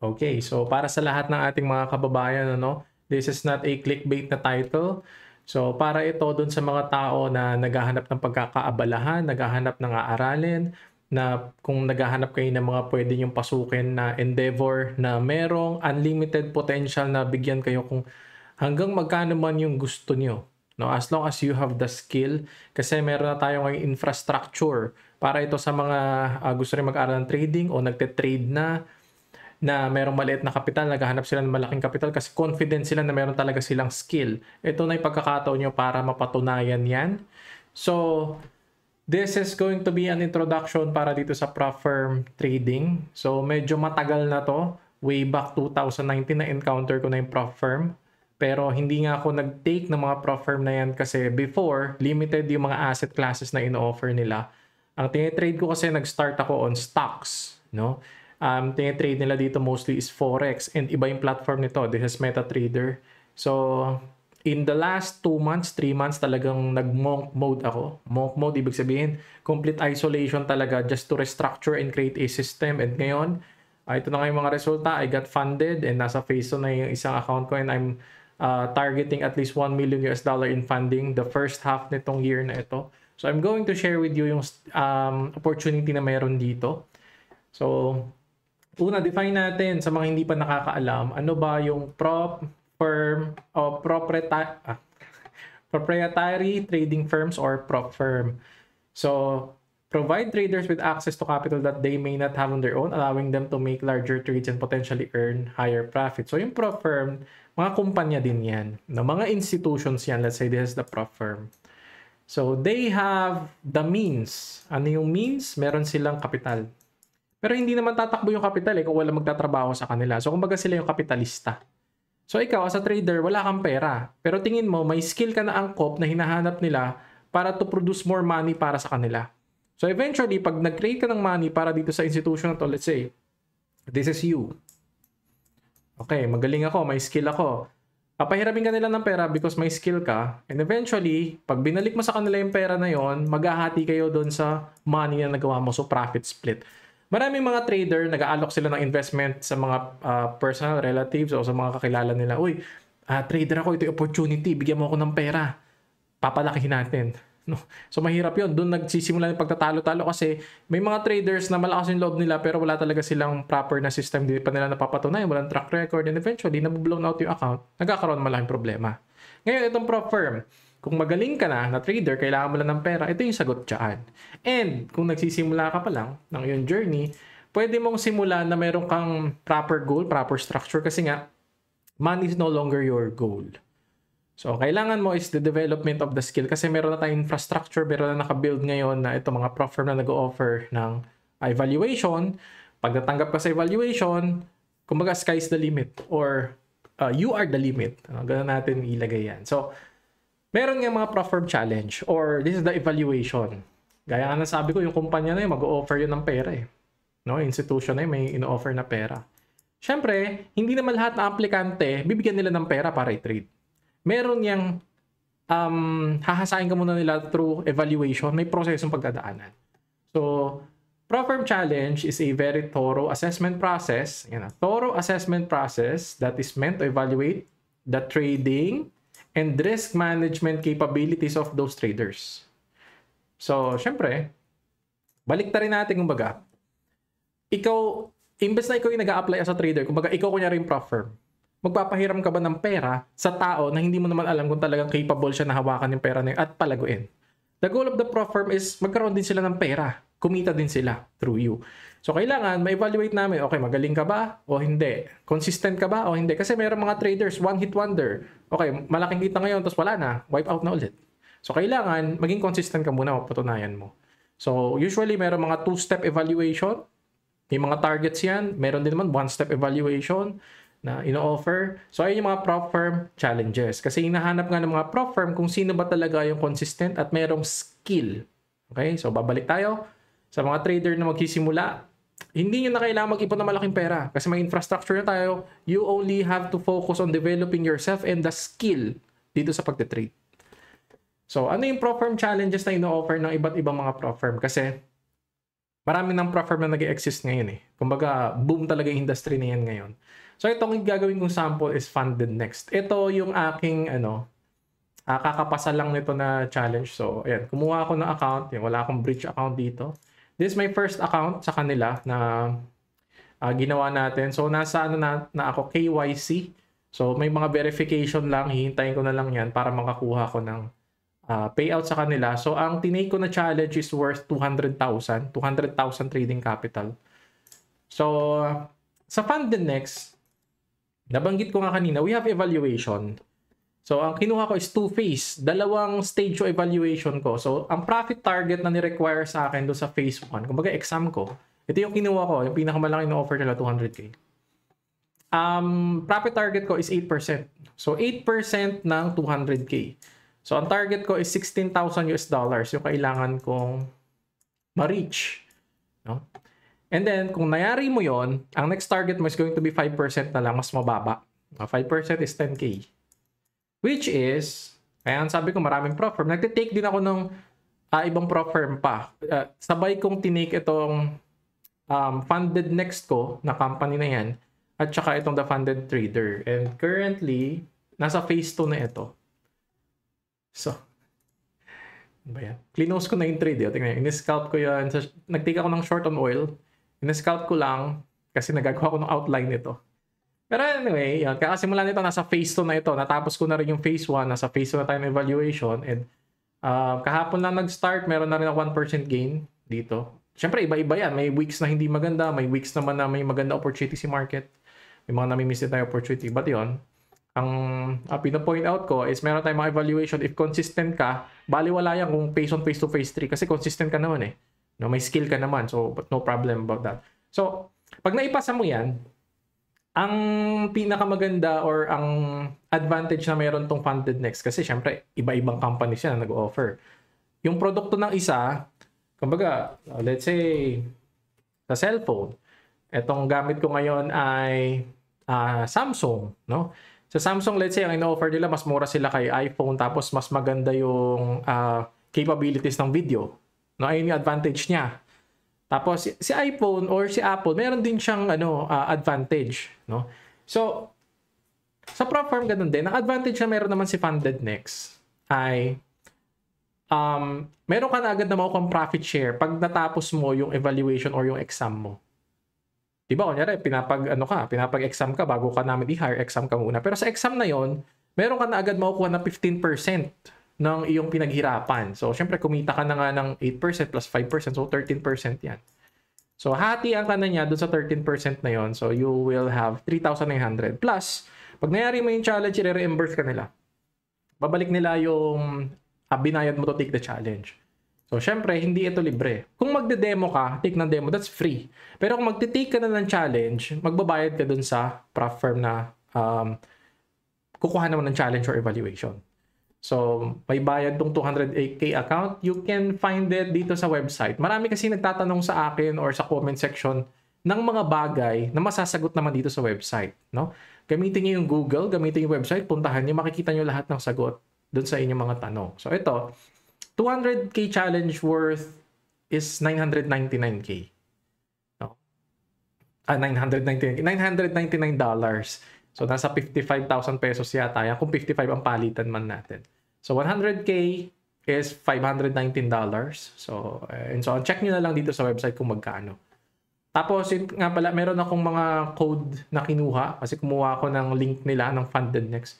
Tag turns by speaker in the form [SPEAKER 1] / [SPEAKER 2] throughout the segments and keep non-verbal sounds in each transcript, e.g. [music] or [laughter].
[SPEAKER 1] Okay, so para sa lahat ng ating mga kababayan, ano, this is not a clickbait na title. So para ito dun sa mga tao na naghahanap ng pagkakaabalahan, naghahanap ng aaralin, na kung naghahanap kayo ng mga pwede yung pasukin na endeavor na merong unlimited potential na bigyan kayo kung hanggang magkano man yung gusto nyo. No, as long as you have the skill, kasi meron na tayo ngayong infrastructure para ito sa mga uh, gusto rin mag-aral ng trading o nagte-trade na, na merong maliit na kapital, naghahanap sila ng malaking kapital kasi confident sila na meron talaga silang skill. Ito na yung pagkakataon nyo para mapatunayan yan. So, this is going to be an introduction para dito sa prop firm trading. So, medyo matagal na to. Way back 2019 na encounter ko na yung prop firm. Pero hindi nga ako nag-take ng mga prop firm na yan kasi before, limited yung mga asset classes na ino-offer nila. Ang tinitrade ko kasi nag-start ako on stocks. No? um, tinitrade nila dito mostly is Forex and iba yung platform nito. This is MetaTrader. So, in the last 2 months, 3 months talagang nag-monk mode ako. Monk mode, ibig sabihin, complete isolation talaga just to restructure and create a system. And ngayon, uh, ito na nga yung mga resulta. I got funded and nasa phase na yung isang account ko and I'm uh, targeting at least 1 million US dollar in funding the first half nitong year na ito. So I'm going to share with you yung um, opportunity na meron dito. So Una, define natin sa mga hindi pa nakakaalam, ano ba yung prop, firm, o proprietary, ah, proprietary trading firms or prop firm. So, provide traders with access to capital that they may not have on their own, allowing them to make larger trades and potentially earn higher profit. So, yung prop firm, mga kumpanya din yan. No, mga institutions yan. Let's say this is the prop firm. So, they have the means. Ano yung means? Meron silang kapital. Pero hindi naman tatakbo yung kapital eh kung wala magtatrabaho sa kanila. So kumbaga sila yung kapitalista. So ikaw as a trader, wala kang pera. Pero tingin mo, may skill ka na angkop na hinahanap nila para to produce more money para sa kanila. So eventually, pag nag-create ka ng money para dito sa institution na to, let's say, this is you. Okay, magaling ako, may skill ako. Papahiramin ka nila ng pera because may skill ka. And eventually, pag binalik mo sa kanila yung pera na yon, maghahati kayo doon sa money na nagawa mo. So profit split. Maraming mga trader, nag-aalok sila ng investment sa mga uh, personal relatives o sa mga kakilala nila. Uy, uh, trader ako, ito yung opportunity, bigyan mo ako ng pera. Papalakihin natin. [laughs] No? So mahirap yun. Doon nagsisimula yung pagtatalo-talo kasi may mga traders na malakas yung loob nila pero wala talaga silang proper na system. Hindi pa nila napapatunayan, walang track record and eventually, nabublown out yung account, nagkakaroon malaking problema. Ngayon, itong prop firm, kung magaling ka na na trader, kailangan mo lang ng pera, ito yung sagot dyan. And kung nagsisimula ka pa lang ng iyong journey, pwede mong simulan na meron kang proper goal, proper structure kasi nga, money is no longer your goal. So, kailangan mo is the development of the skill kasi meron na tayong infrastructure, meron na nakabuild ngayon na ito mga prop firm na nag-offer ng evaluation. Pag natanggap ka sa evaluation, kumbaga sky's the limit or uh, you are the limit. Ano, ganun natin ilagay yan. So, meron nga mga platform challenge or this is the evaluation. Gaya nga sabi ko, yung kumpanya na yun, mag-o-offer yun ng pera eh. No, institution na yun, may in-offer na pera. Siyempre, hindi naman lahat na aplikante, bibigyan nila ng pera para i-trade. Meron yang um, hahasain ka muna nila through evaluation, may prosesong pagdadaanan. So, Proverb Challenge is a very thorough assessment process, Yan know, thorough assessment process that is meant to evaluate the trading, and risk management capabilities of those traders. So, syempre, balik ta rin natin kumbaga. Ikaw, imbes na ikaw yung nag apply as a trader, kumbaga ikaw kunyari yung prop firm, magpapahiram ka ba ng pera sa tao na hindi mo naman alam kung talagang capable siya na hawakan yung pera na yun at palaguin? The goal of the prop firm is magkaroon din sila ng pera kumita din sila through you. So, kailangan ma-evaluate namin, okay, magaling ka ba o hindi? Consistent ka ba o hindi? Kasi mayroong mga traders, one hit wonder. Okay, malaking kita ngayon, tapos wala na, wipe out na ulit. So, kailangan maging consistent ka muna, patunayan mo. So, usually mayroong mga two-step evaluation. May mga targets yan. Meron din naman one-step evaluation na ino-offer. So, ayun yung mga prop firm challenges. Kasi hinahanap nga ng mga prop firm kung sino ba talaga yung consistent at mayroong skill. Okay? So, babalik tayo sa mga trader na magsisimula, hindi nyo na kailangan mag-ipon ng malaking pera kasi may infrastructure na tayo. You only have to focus on developing yourself and the skill dito sa pagte-trade. So, ano yung pro firm challenges na ino-offer ng iba't ibang mga pro firm? Kasi marami ng prop firm na nag exist ngayon eh. Kumbaga, boom talaga yung industry na yan ngayon. So, itong gagawin kong sample is funded next. Ito yung aking, ano, uh, kakapasa lang nito na challenge. So, ayan, kumuha ako ng account. Yung wala akong bridge account dito. This is my first account sa kanila na uh, ginawa natin. So nasa ano na, na ako KYC. So may mga verification lang, hihintayin ko na lang 'yan para makakuha ko ng uh, payout sa kanila. So ang tinake ko na challenge is worth 200,000, 200,000 trading capital. So sa fund the next, nabanggit ko nga kanina, we have evaluation. So, ang kinuha ko is two phase. Dalawang stage o evaluation ko. So, ang profit target na ni-require sa akin doon sa phase 1, kumbaga exam ko, ito yung kinuha ko, yung pinakamalaki na offer nila, 200k. Um, profit target ko is 8%. So, 8% ng 200k. So, ang target ko is 16,000 US dollars yung kailangan kong ma-reach. No? And then, kung nayari mo yon ang next target mo is going to be 5% na lang, mas mababa. 5% is 10K. Which is, ayan sabi ko maraming prop firm. Nagtitake din ako ng uh, ah, ibang prop firm pa. Uh, sabay kong tinake itong um, funded next ko na company na yan at saka itong The Funded Trader. And currently, nasa phase 2 na ito. So, ano ba yan? Clinose ko na yung trade. Yun. Eh. Tingnan, in-scalp ko yan. So, ako ng short on oil. In-scalp ko lang kasi nagagawa ko ng outline nito. Pero anyway, yun. Kaya simula nito, nasa phase 2 na ito. Natapos ko na rin yung phase 1. Nasa phase 2 na tayo evaluation. And uh, kahapon lang nag-start, meron na rin ako 1% gain dito. Siyempre, iba-iba yan. May weeks na hindi maganda. May weeks naman na may maganda opportunity si market. May mga namimiss na tayo opportunity. But yun, ang uh, pinapoint out ko is meron tayong mga evaluation. If consistent ka, baliwala yan kung phase on phase to phase 3 kasi consistent ka naman eh. No, may skill ka naman. So, but no problem about that. So, pag naipasa mo yan, ang pinakamaganda or ang advantage na meron tong funded next kasi syempre iba-ibang companies yan na nag-offer. Yung produkto ng isa, kumbaga, let's say sa cellphone, etong gamit ko ngayon ay uh, Samsung, no? Sa Samsung, let's say, ang ino-offer nila, mas mura sila kay iPhone, tapos mas maganda yung uh, capabilities ng video. No, ayun yung advantage niya. Tapos si, si iPhone or si Apple, meron din siyang ano uh, advantage, no? So sa prop firm ganun din. Ang advantage na meron naman si Funded Next ay um, meron ka na agad na makukuha profit share pag natapos mo yung evaluation or yung exam mo. Di ba? Kunyari, pinapag, ano ka, pinapag-exam ka bago ka namin i-hire, exam ka muna. Pero sa exam na yon meron ka na agad makukuha na 15% ng iyong pinaghirapan. So, syempre, kumita ka na nga ng 8% plus 5%, so 13% yan. So, hati ang kanan niya doon sa 13% na yon So, you will have 3,900. Plus, pag nangyari mo yung challenge, i-reimburse ka nila. Babalik nila yung uh, binayad mo to take the challenge. So, syempre, hindi ito libre. Kung magde-demo ka, take ng demo, that's free. Pero kung magte-take ka na ng challenge, magbabayad ka dun sa prof firm na um, kukuha naman ng challenge or evaluation. So, may bayad tong 208k account. You can find it dito sa website. Marami kasi nagtatanong sa akin or sa comment section ng mga bagay na masasagot naman dito sa website. No? Gamitin niyo yung Google, gamitin yung website, puntahan niyo, makikita niyo lahat ng sagot doon sa inyong mga tanong. So, ito, 200k challenge worth is 999k. No? Ah, 999 $999. So nasa 55,000 pesos yata yan kung 55 ang palitan man natin. So 100k is $519. So uh, and so on. Check niyo na lang dito sa website kung magkano. Tapos yun nga pala, meron akong mga code na kinuha kasi kumuha ako ng link nila ng Funded Next.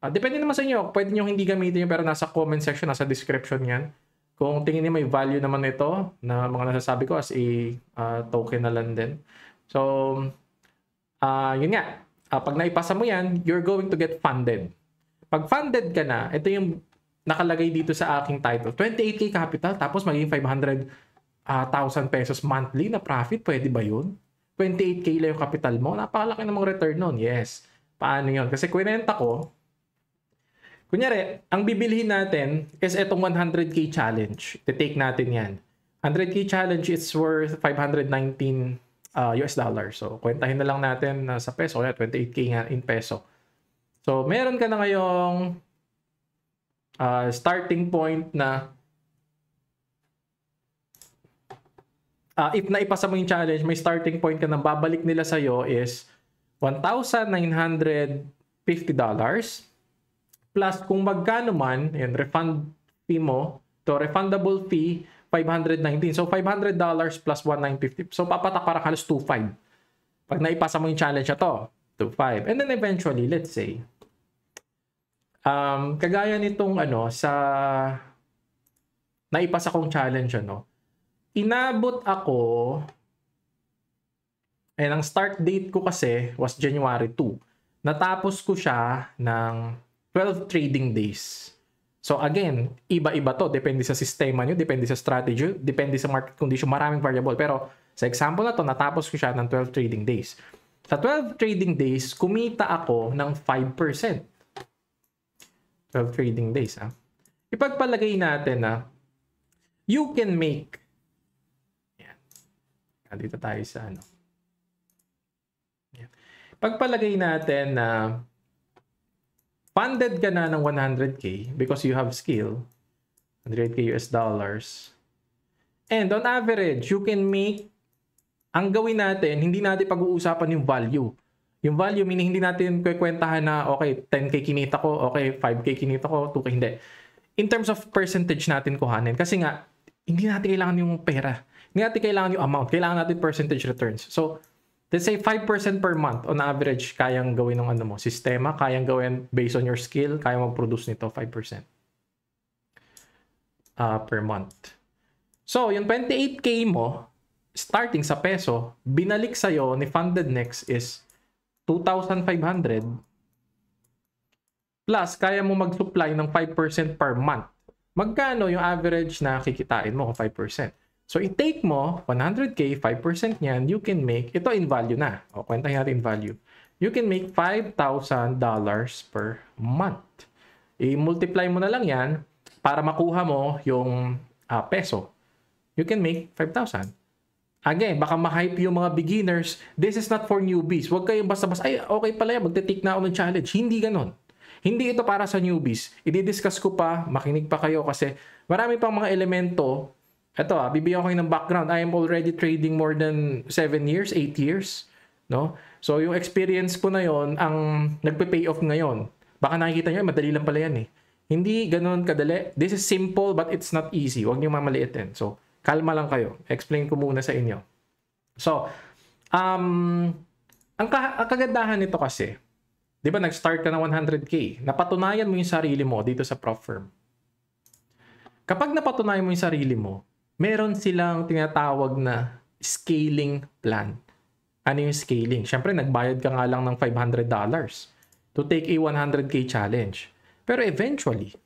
[SPEAKER 1] Uh, depende naman sa inyo, pwede niyo hindi gamitin yun pero nasa comment section, nasa description yan. Kung tingin niyo may value naman ito na mga nasasabi ko as a uh, token na lang din. So, uh, yun nga uh, pag naipasa mo yan, you're going to get funded. Pag funded ka na, ito yung nakalagay dito sa aking title. 28k capital, tapos maging 500,000 uh, pesos monthly na profit. Pwede ba yun? 28k lang yung capital mo. Napakalaki namang return nun. Yes. Paano yun? Kasi kwenta ko, kunyari, ang bibilhin natin is itong 100k challenge. Iti-take natin yan. 100k challenge is worth 519 uh, ah, US dollar. So, kwentahin na lang natin uh, sa peso. Kaya 28K nga in peso. So, meron ka na ngayong uh, starting point na uh, if naipasa mo yung challenge, may starting point ka na babalik nila sa iyo is $1,950 plus kung magkano man, yun, refund fee mo, to refundable fee, 519. So, $500 plus 1,950. So, papatak para halos 2,500. Pag naipasa mo yung challenge na to, 2,500. And then eventually, let's say, um, kagaya nitong ano, sa naipasa kong challenge, ano, inabot ako, and ang start date ko kasi was January 2. Natapos ko siya ng 12 trading days. So again, iba-iba to. Depende sa sistema nyo, depende sa strategy, depende sa market condition. Maraming variable. Pero sa example na to, natapos ko siya ng 12 trading days. Sa 12 trading days, kumita ako ng 5%. 12 trading days. Ah. Ipagpalagay natin na you can make yan. Dito tayo sa ano. Yan. Pagpalagay natin na ah, funded ka na ng 100k because you have skill, 100k US dollars, and on average, you can make, ang gawin natin, hindi natin pag-uusapan yung value. Yung value, meaning hindi natin kwentahan na, okay, 10k kinita ko, okay, 5k kinita ko, 2k, hindi. In terms of percentage natin kuhanin, kasi nga, hindi natin kailangan yung pera. Hindi natin kailangan yung amount. Kailangan natin percentage returns. So, let's say 5% per month on average kayang gawin ng ano mo, sistema, kayang gawin based on your skill, kaya mag-produce nito 5% uh, ah, per month. So, yung 28k mo, starting sa peso, binalik sa iyo ni Funded Next is 2,500 plus kaya mo mag-supply ng 5% per month. Magkano yung average na kikitain mo kung 5%? So, i-take mo, 100K, 5% niyan, you can make, ito in value na. O, kwentahin natin in value. You can make $5,000 per month. I-multiply mo na lang yan para makuha mo yung uh, peso. You can make 5,000. Again, baka ma-hype yung mga beginners. This is not for newbies. Huwag kayong basta-basta, ay, okay pala yan, magte-take na ako ng challenge. Hindi ganon. Hindi ito para sa newbies. I-discuss ko pa, makinig pa kayo kasi marami pang mga elemento ito ah, bibigyan ko kayo ng background. I am already trading more than 7 years, 8 years. No? So yung experience ko na yon ang nagpe-pay off ngayon. Baka nakikita nyo, madali lang pala yan eh. Hindi ganoon kadali. This is simple but it's not easy. Huwag niyo mamaliitin. So, kalma lang kayo. Explain ko muna sa inyo. So, um, ang, ka- ang kagandahan nito kasi, di ba nag-start ka na 100K, napatunayan mo yung sarili mo dito sa prop firm. Kapag napatunayan mo yung sarili mo, meron silang tinatawag na scaling plan. Ano yung scaling? Siyempre, nagbayad ka nga lang ng $500 to take a 100K challenge. Pero eventually,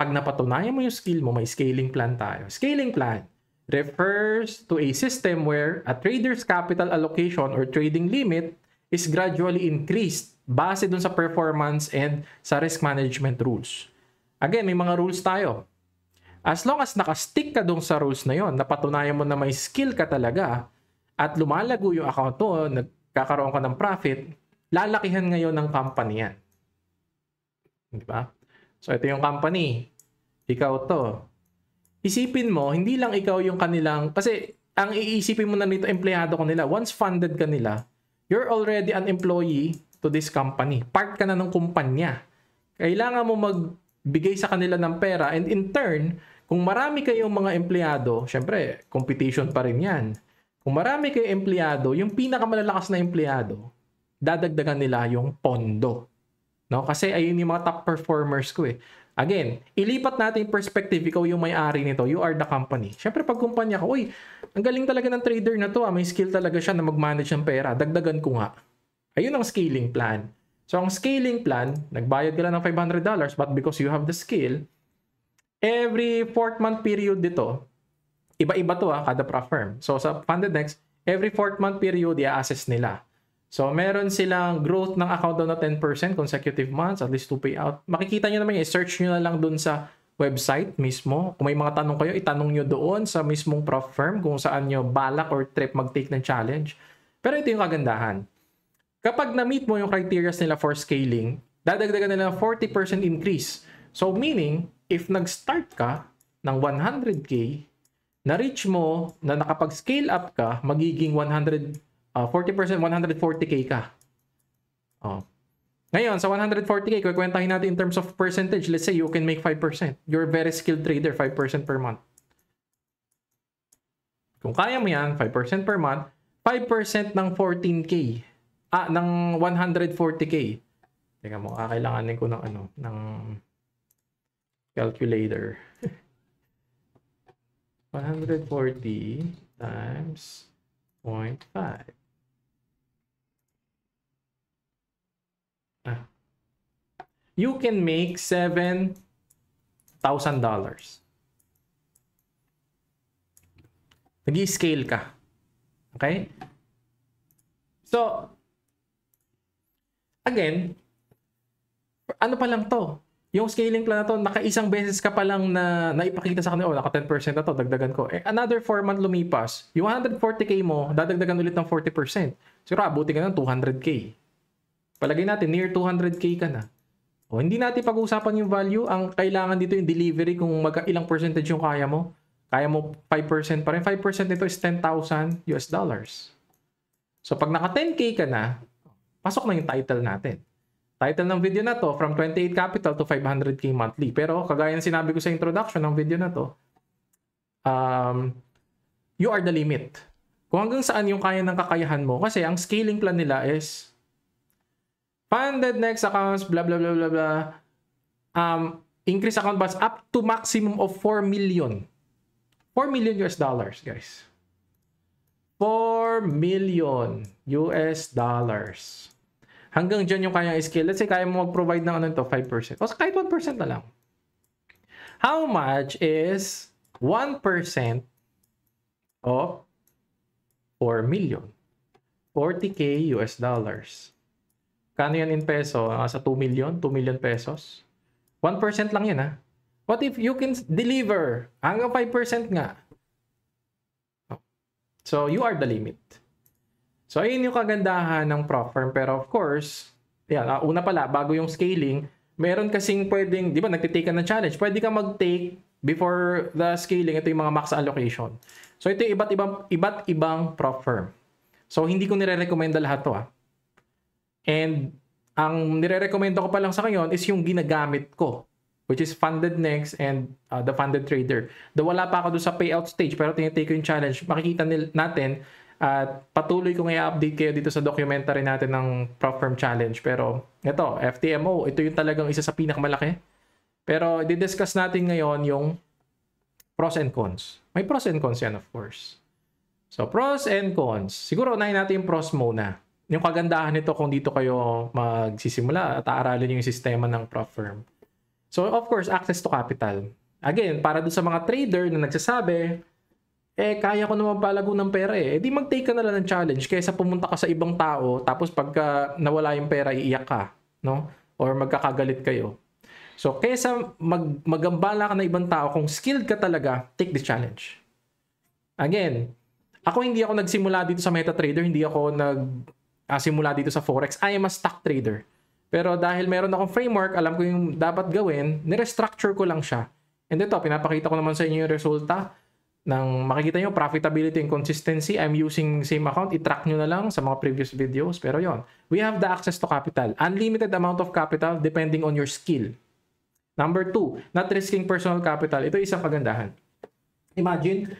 [SPEAKER 1] pag napatunayan mo yung skill mo, may scaling plan tayo. Scaling plan refers to a system where a trader's capital allocation or trading limit is gradually increased base dun sa performance and sa risk management rules. Again, may mga rules tayo. As long as nakastick ka doon sa rules na yon, napatunayan mo na may skill ka talaga at lumalago yung account mo, nagkakaroon ka ng profit, lalakihan ngayon ng company yan. Di ba? So ito yung company, ikaw to. Isipin mo, hindi lang ikaw yung kanilang, kasi ang iisipin mo na nito, empleyado ko nila, once funded ka nila, you're already an employee to this company. Part ka na ng kumpanya. Kailangan mo magbigay sa kanila ng pera and in turn, kung marami kayong mga empleyado, syempre, competition pa rin yan. Kung marami kayong empleyado, yung pinakamalalakas na empleyado, dadagdagan nila yung pondo. No? Kasi ayun yung mga top performers ko eh. Again, ilipat natin yung perspective, ikaw yung may-ari nito, you are the company. Siyempre pag kumpanya ka, uy, ang galing talaga ng trader na to, ah. may skill talaga siya na mag-manage ng pera, dagdagan ko nga. Ayun ang scaling plan. So ang scaling plan, nagbayad ka lang ng $500 but because you have the skill, every fourth month period dito, iba-iba to ah, kada pra firm. So sa funded next, every fourth month period, i-assess nila. So meron silang growth ng account daw na 10% consecutive months, at least to pay out. Makikita nyo naman yun, search nyo na lang doon sa website mismo. Kung may mga tanong kayo, itanong nyo doon sa mismong prof firm kung saan nyo balak or trip mag-take ng challenge. Pero ito yung kagandahan. Kapag na-meet mo yung criteria nila for scaling, dadagdagan nila 40% increase. So meaning, if nag-start ka ng 100K, na-reach mo na nakapag-scale up ka, magiging 100, 40%, 140K ka. Oh. Ngayon, sa 140K, kukwentahin natin in terms of percentage. Let's say you can make 5%. You're a very skilled trader, 5% per month. Kung kaya mo yan, 5% per month, 5% ng 14K. Ah, ng 140K. Teka mo, ah, kailanganin ko ng ano, ng calculator. 140 [laughs] times 0.5. Ah. You can make $7,000. Nag-scale ka. Okay? So, again, ano pa lang to? yung scaling plan na to, nakaisang beses ka pa lang na naipakita sa kanila, oh, naka 10% na to, dagdagan ko. Eh, another 4 month lumipas, yung 140k mo, dadagdagan ulit ng 40%. Siguro, abuti ka ng 200k. Palagay natin, near 200k ka na. O, hindi natin pag-uusapan yung value. Ang kailangan dito yung delivery kung mag ilang percentage yung kaya mo. Kaya mo 5% pa rin. 5% nito is 10,000 US dollars. So, pag naka 10k ka na, pasok na yung title natin. Title ng video na to, from 28 capital to 500k monthly. Pero kagaya ng sinabi ko sa introduction ng video na to, um, you are the limit. Kung hanggang saan yung kaya ng kakayahan mo. Kasi ang scaling plan nila is funded next accounts, blah, blah, blah, blah, blah. Um, increase account balance up to maximum of 4 million. 4 million US dollars, guys. 4 million US dollars. Hanggang dyan yung kayang skill. Let's say, kaya mo mag-provide ng ano to, 5%. O kahit 1% na lang. How much is 1% of 4 million? 40k US dollars. Kano yan in peso? Uh, sa 2 million? 2 million pesos? 1% lang yan ha. Ah. What if you can deliver hanggang 5% nga? So, you are the limit. So, ayun yung kagandahan ng prop firm. Pero of course, yan, uh, una pala, bago yung scaling, meron kasing pwedeng, di ba, nagtitake ka ng challenge. Pwede ka mag-take before the scaling, ito yung mga max allocation. So, ito yung iba't ibang, iba't ibang prop firm. So, hindi ko nire-recommend lahat to ah. And, ang nire-recommend ko pa lang sa kayo is yung ginagamit ko which is funded next and uh, the funded trader. The wala pa ako doon sa payout stage pero tinitake ko yung challenge. Makikita nil- natin at patuloy kong i-update kayo dito sa documentary natin ng Prop Firm Challenge. Pero ito, FTMO, ito yung talagang isa sa pinakamalaki. Pero i-discuss natin ngayon yung pros and cons. May pros and cons yan, of course. So, pros and cons. Siguro, unahin natin yung pros muna. Yung kagandahan nito kung dito kayo magsisimula at aaralin yung sistema ng prop firm. So, of course, access to capital. Again, para doon sa mga trader na nagsasabi, eh kaya ko naman palago ng pera eh. eh di mag-take ka na lang ng challenge kaysa pumunta ka sa ibang tao tapos pagka nawala yung pera iiyak ka, no? Or magkakagalit kayo. So kaysa mag magambala ka na ibang tao kung skilled ka talaga, take the challenge. Again, ako hindi ako nagsimula dito sa MetaTrader, hindi ako nag uh, simula dito sa forex. I am a stock trader. Pero dahil meron akong framework, alam ko yung dapat gawin, ni-restructure ko lang siya. And ito, pinapakita ko naman sa inyo yung resulta ng makikita nyo profitability and consistency. I'm using same account. I-track nyo na lang sa mga previous videos. Pero yon we have the access to capital. Unlimited amount of capital depending on your skill. Number two, not risking personal capital. Ito isang kagandahan. Imagine,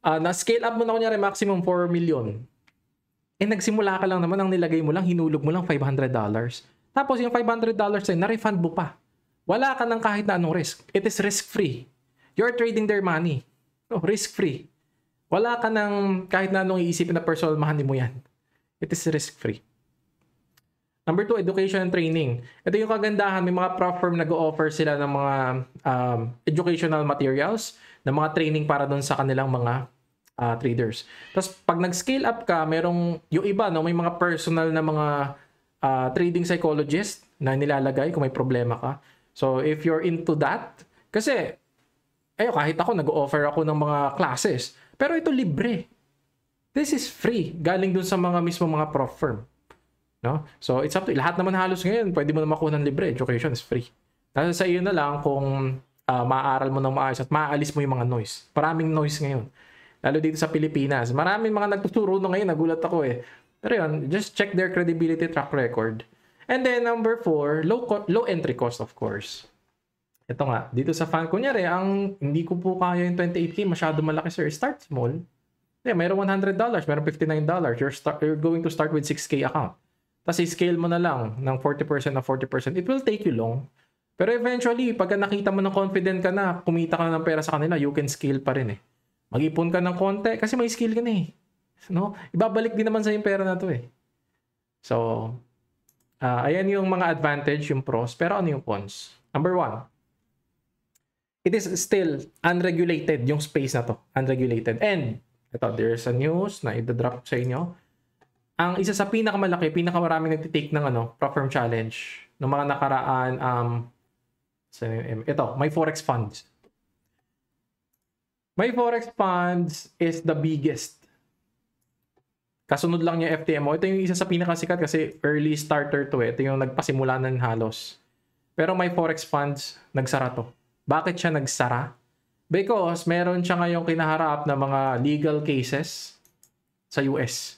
[SPEAKER 1] uh, na-scale up mo na kunyari maximum 4 million. Eh nagsimula ka lang naman, ang nilagay mo lang, hinulog mo lang $500. Tapos yung $500 ay na-refund mo pa. Wala ka ng kahit na anong risk. It is risk-free. You're trading their money No, [laughs] oh, risk-free. Wala ka ng kahit na anong iisipin na personal, mahani mo yan. It is risk-free. Number two, education and training. Ito yung kagandahan, may mga prof firm nag-offer sila ng mga um, educational materials, ng mga training para doon sa kanilang mga uh, traders. Tapos pag nag-scale up ka, merong yung iba, no, may mga personal na mga uh, trading psychologist na nilalagay kung may problema ka. So if you're into that, kasi eh kahit ako nag-offer ako ng mga classes. Pero ito libre. This is free. Galing dun sa mga mismo mga prof firm. No? So it's up to Lahat naman halos ngayon, pwede mo na makuha ng libre. Education is free. Nasa sa iyo na lang kung uh, maaaral mo ng maayos at maaalis mo yung mga noise. Maraming noise ngayon. Lalo dito sa Pilipinas. Maraming mga nagtuturo no ngayon. Nagulat ako eh. Pero yun, just check their credibility track record. And then number four, low, low entry cost of course. Ito nga, dito sa fan, kunyari, ang hindi ko po kaya yung 28K, masyado malaki sir. Start small. Yeah, mayroon $100, mayroon $59. You're, start, you're going to start with 6K account. Tapos scale mo na lang ng 40% na 40%. It will take you long. Pero eventually, pag nakita mo na confident ka na, kumita ka na ng pera sa kanila, you can scale pa rin eh. Mag-ipon ka ng konti kasi may skill ka na eh. [laughs] No? Ibabalik din naman sa yung pera na to eh. So, uh, ayan yung mga advantage, yung pros. Pero ano yung cons? Number one, it is still unregulated yung space na to. Unregulated. And, ito, there's a news na idadrop sa inyo. Ang isa sa pinakamalaki, pinakamarami nagtitake ng ano, prop challenge ng mga nakaraan um, sa ito, my forex funds. My forex funds is the biggest. Kasunod lang niya FTMO. Ito yung isa sa pinakasikat kasi early starter to eh. Ito yung nagpasimula ng halos. Pero my forex funds, nagsara to. Bakit siya nagsara? Because meron siya ngayong kinaharap na mga legal cases sa US.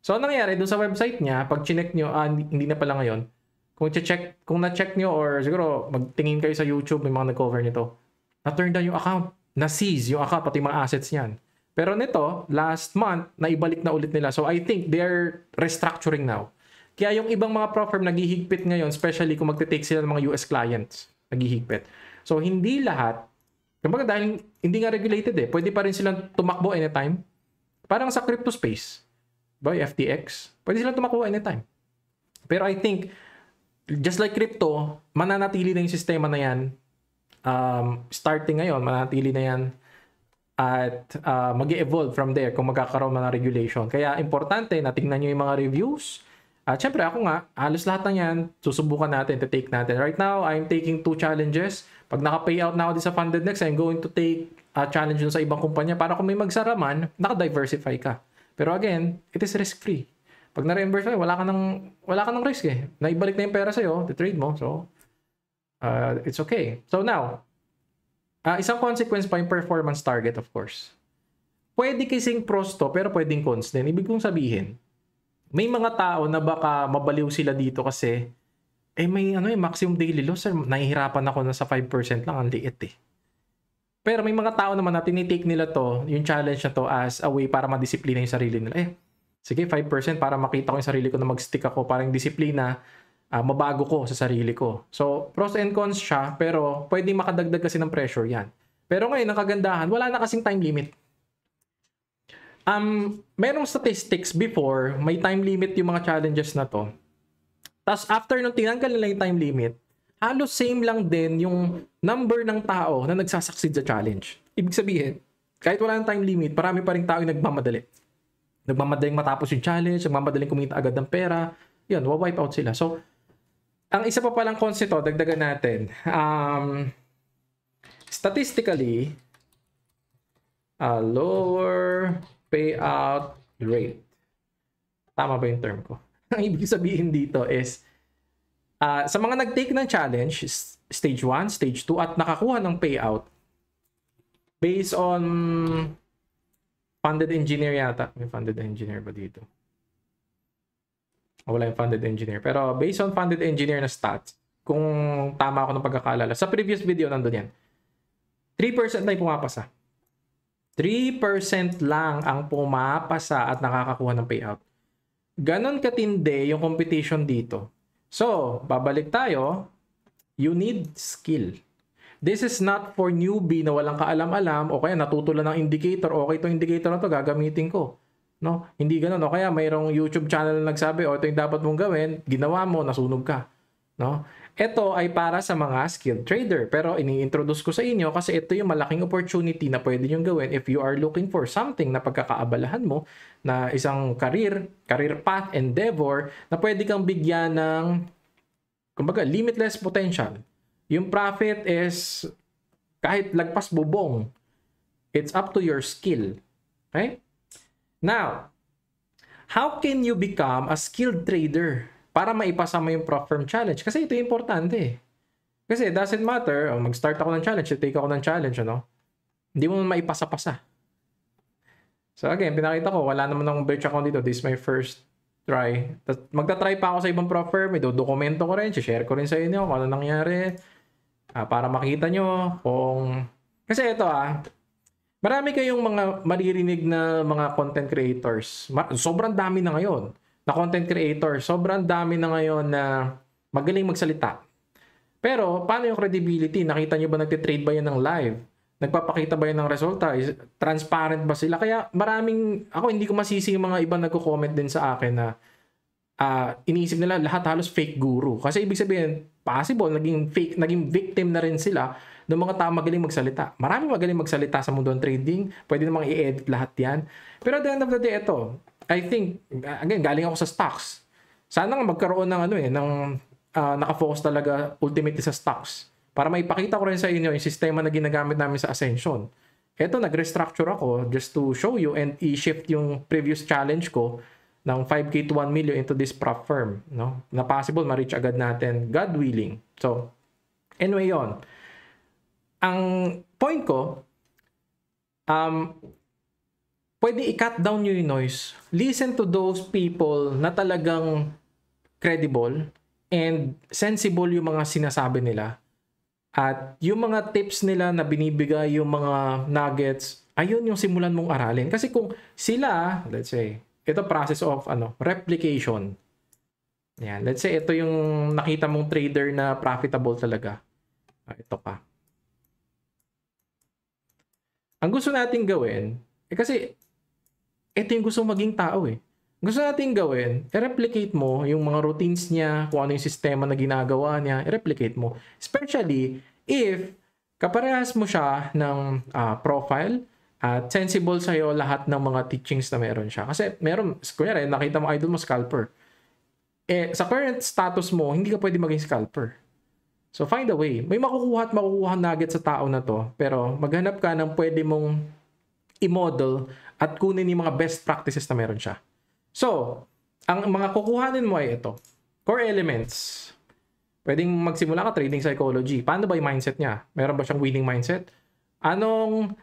[SPEAKER 1] So, anong nangyari doon sa website niya, pag chinek nyo, ah, hindi na pala ngayon, kung, check, kung na-check nyo or siguro magtingin kayo sa YouTube, may mga nag-cover nito, na-turn down yung account, na-seize yung account, pati mga assets niyan. Pero nito, last month, naibalik na ulit nila. So, I think they're restructuring now. Kaya yung ibang mga pro firm naghihigpit ngayon, especially kung magte-take sila ng mga US clients, naghihigpit. So, hindi lahat, kumbaga dahil hindi nga regulated eh, pwede pa rin silang tumakbo anytime. Parang sa crypto space, by FTX, pwede silang tumakbo anytime. Pero I think, just like crypto, mananatili na yung sistema na yan. Um, starting ngayon, mananatili na yan at uh, mag evolve from there kung magkakaroon man ng regulation. Kaya importante na tingnan nyo yung mga reviews, at ah, syempre ako nga, alos lahat ng yan, susubukan natin, to take natin. Right now, I'm taking two challenges. Pag naka-payout na ako di sa funded next, I'm going to take a challenge sa ibang kumpanya para kung may magsaraman, naka-diversify ka. Pero again, it is risk-free. Pag na-reimburse wala ka ng, wala ka ng risk eh. Naibalik na yung pera sa'yo, the trade mo. So, uh, it's okay. So now, uh, isang consequence pa yung performance target, of course. Pwede kasing pros to, pero pwedeng cons din. Ibig kong sabihin, may mga tao na baka mabaliw sila dito kasi eh may ano eh, maximum daily loss sir nahihirapan ako na sa 5% lang ang liit eh pero may mga tao naman na tinitake nila to yung challenge na to as a way para madisiplina yung sarili nila eh sige 5% para makita ko yung sarili ko na magstick ako parang disiplina uh, mabago ko sa sarili ko so pros and cons siya pero pwedeng makadagdag kasi ng pressure yan pero ngayon ang kagandahan wala na kasing time limit Um, merong statistics before, may time limit yung mga challenges na to. Tapos after nung tinanggal nila yung time limit, halos same lang din yung number ng tao na nagsasucceed sa challenge. Ibig sabihin, kahit wala ng time limit, parami pa rin tao yung nagmamadali. Nagmamadaling matapos yung challenge, nagmamadaling kumita agad ng pera. Yun, wipe out sila. So, ang isa pa palang concept to, dagdagan natin. Um, statistically, uh, lower payout rate. Tama ba yung term ko? [laughs] Ang ibig sabihin dito is, uh, sa mga nag-take ng challenge, stage 1, stage 2, at nakakuha ng payout, based on funded engineer yata. May funded engineer ba dito? O wala yung funded engineer. Pero based on funded engineer na stats, kung tama ako ng pagkakalala, sa previous video nandun yan, 3% na yung pumapasa. 3% lang ang pumapasa at nakakakuha ng payout. Ganon katindi yung competition dito. So, babalik tayo. You need skill. This is not for newbie na walang kaalam-alam o kaya natuto lang ng indicator. Okay, itong indicator na to gagamitin ko. No? Hindi ganun. O kaya mayroong YouTube channel na nagsabi, o ito yung dapat mong gawin, ginawa mo, nasunog ka. No? Ito ay para sa mga skilled trader pero ini-introduce ko sa inyo kasi ito yung malaking opportunity na pwede nyo gawin if you are looking for something na pagkakaabalahan mo na isang career, career path, endeavor na pwede kang bigyan ng kumbaga limitless potential. Yung profit is kahit lagpas bubong, it's up to your skill. Okay? Now, how can you become a skilled trader? para maipasa mo yung prof firm challenge. Kasi ito importante eh. Kasi it doesn't matter, oh, mag-start ako ng challenge, take ako ng challenge, ano? Hindi mo maipasa-pasa. So again, pinakita ko, wala naman akong birch account dito. This is my first try. Magta-try pa ako sa ibang prof firm, idodokumento ko rin, share ko rin sa inyo kung ano nangyari. Ah, para makita nyo kung... Kasi ito ah, marami kayong mga maririnig na mga content creators. Sobrang dami na ngayon na content creator, sobrang dami na ngayon na magaling magsalita. Pero paano yung credibility? Nakita nyo ba nagtitrade ba yan ng live? Nagpapakita ba yan ng resulta? Is, transparent ba sila? Kaya maraming, ako hindi ko masisi yung mga ibang nagko-comment din sa akin na uh, iniisip nila lahat halos fake guru. Kasi ibig sabihin, possible, naging, fake, naging victim na rin sila ng mga tao magaling magsalita. Marami magaling magsalita sa mundo ng trading. Pwede namang i-edit lahat yan. Pero at the end of the day, ito, I think, again, galing ako sa stocks. Sana nga magkaroon ng ano eh, ng uh, naka-focus talaga ultimately sa stocks. Para maipakita ko rin sa inyo yung sistema na ginagamit namin sa Ascension. Ito, nag-restructure ako just to show you and i-shift yung previous challenge ko ng 5K to 1 million into this prop firm. No? Na possible, ma-reach agad natin. God willing. So, anyway yon Ang point ko, um, pwede i-cut down yung noise. Listen to those people na talagang credible and sensible yung mga sinasabi nila. At yung mga tips nila na binibigay, yung mga nuggets, ayun yung simulan mong aralin. Kasi kung sila, let's say, ito process of ano, replication. Yan. Let's say ito yung nakita mong trader na profitable talaga. Ah, ito pa. Ang gusto nating gawin, eh kasi eh, ito yung gusto maging tao eh. Gusto natin gawin, i-replicate mo yung mga routines niya, kung ano yung sistema na ginagawa niya, i-replicate mo. Especially if kaparehas mo siya ng uh, profile at sensible sa'yo lahat ng mga teachings na meron siya. Kasi meron, kunyari, nakita mo idol mo scalper. Eh, sa current status mo, hindi ka pwede maging scalper. So find a way. May makukuha at makukuha nugget sa tao na to, pero maghanap ka ng pwede mong i-model at kunin yung mga best practices na meron siya. So, ang mga kukuhanin mo ay ito. Core elements. Pwedeng magsimula ka trading psychology. Paano ba yung mindset niya? Meron ba siyang winning mindset? Anong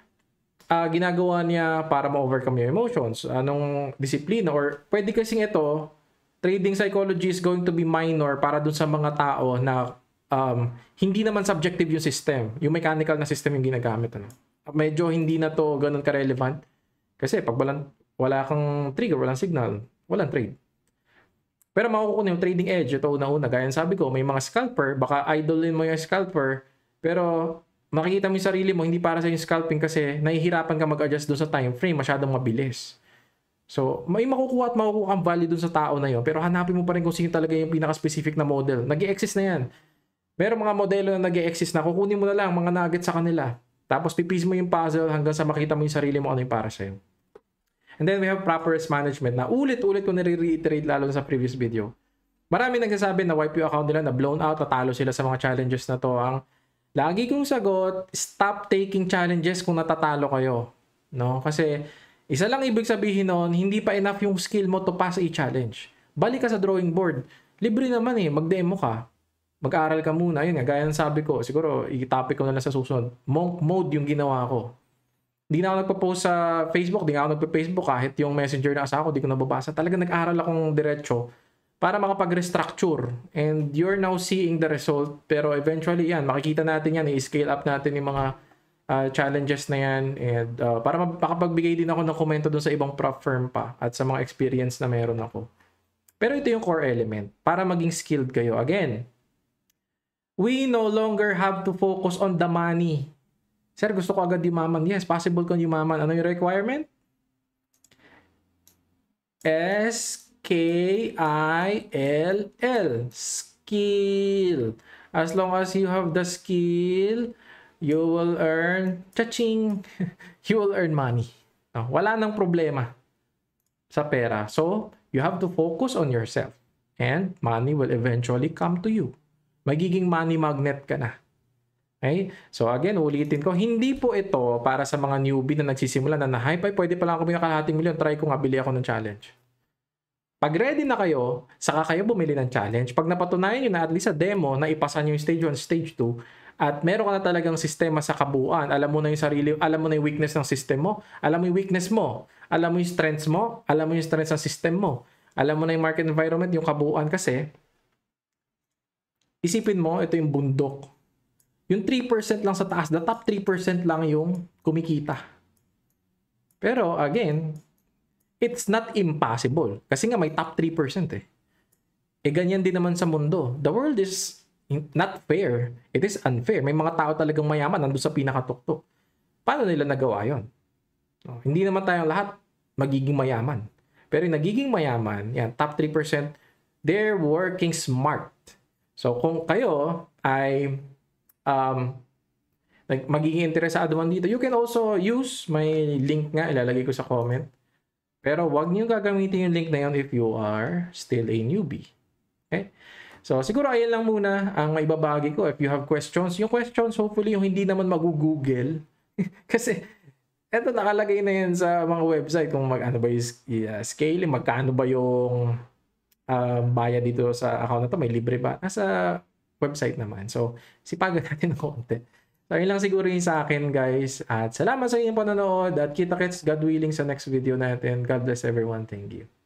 [SPEAKER 1] uh, ginagawa niya para ma-overcome yung emotions? Anong disiplina? Or pwede kasing ito, trading psychology is going to be minor para dun sa mga tao na um, hindi naman subjective yung system. Yung mechanical na system yung ginagamit. Ano? Medyo hindi na to ganun ka-relevant kasi pag walang, wala kang trigger, walang signal, walang trade. Pero makukunin yung trading edge. Ito una-una. Gaya sabi ko, may mga scalper. Baka idolin mo yung scalper. Pero makikita mo yung sarili mo, hindi para sa yung scalping kasi nahihirapan ka mag-adjust doon sa time frame. Masyadong mabilis. So, may makukuha at makukuha ang value doon sa tao na yon Pero hanapin mo pa rin kung sino talaga yung pinaka-specific na model. nag exist na yan. Meron mga modelo na nag exist na. Kukunin mo na lang mga nuggets sa kanila. Tapos pipis mo yung puzzle hanggang sa makita mo yung sarili mo ano yung para sa'yo. And then we have proper risk management na ulit-ulit ko nare-reiterate lalo na sa previous video. Marami nagsasabi na wipe yung account nila, na blown out, natalo sila sa mga challenges na to. Ang lagi kong sagot, stop taking challenges kung natatalo kayo. No? Kasi isa lang ibig sabihin noon, hindi pa enough yung skill mo to pass a challenge. Balik ka sa drawing board. Libre naman eh, mag-demo ka mag-aral ka muna. Yun nga, gaya ng sabi ko, siguro i-topic ko na lang sa susunod. Monk mode yung ginawa ko. Hindi na ako nagpo-post sa Facebook, hindi na ako nagpo-Facebook kahit yung messenger na asa ko, hindi ko nababasa. Talaga nag-aral akong diretso para makapag-restructure. And you're now seeing the result. Pero eventually yan, makikita natin yan, i-scale up natin yung mga uh, challenges na yan. And uh, para makapagbigay din ako ng komento dun sa ibang prof firm pa at sa mga experience na meron ako. Pero ito yung core element para maging skilled kayo. Again, we no longer have to focus on the money. Sir, gusto ko agad yumaman. Yes, possible kong yumaman. Ano yung requirement? S-K-I-L-L. Skill. As long as you have the skill, you will earn, cha-ching, [laughs] you will earn money. No, wala nang problema sa pera. So, you have to focus on yourself. And money will eventually come to you magiging money magnet ka na. Okay? So again, ulitin ko, hindi po ito para sa mga newbie na nagsisimula na na, hi, pwede pala ako bumili ng milyon, try ko nga, bili ako ng challenge. Pag ready na kayo, saka kayo bumili ng challenge. Pag napatunayan nyo na at least sa demo, na ipasan nyo yung stage 1, stage 2, at meron ka na talagang sistema sa kabuuan, alam mo na yung sarili, alam mo na yung weakness ng system mo, alam mo yung weakness mo, alam mo yung strengths mo, alam mo yung strengths ng system mo, alam mo na yung market environment, yung kabuuan kasi, Isipin mo, ito yung bundok. Yung 3% lang sa taas, the top 3% lang yung kumikita. Pero again, it's not impossible. Kasi nga may top 3% eh. E ganyan din naman sa mundo. The world is not fair. It is unfair. May mga tao talagang mayaman nandun sa pinakatuktok. Paano nila nagawa yon? No, hindi naman tayong lahat magiging mayaman. Pero yung nagiging mayaman, yan, top 3%, they're working smart. So kung kayo ay um, magiging interesado man dito, you can also use my link nga, ilalagay ko sa comment. Pero wag niyo gagamitin yung link na yun if you are still a newbie. Okay? So siguro ayan lang muna ang maibabagi ko. If you have questions, yung questions hopefully yung hindi naman mag-google. [laughs] Kasi eto nakalagay na yan sa mga website kung mag, ano ba yung uh, scale, magkano ba yung uh, bayad dito sa account na to, may libre ba? Nasa website naman. So, sipagan [laughs] natin ng konti. So, yun lang siguro yung sa akin, guys. At salamat sa inyong panonood at kita-kits, God willing, sa next video natin. God bless everyone. Thank you.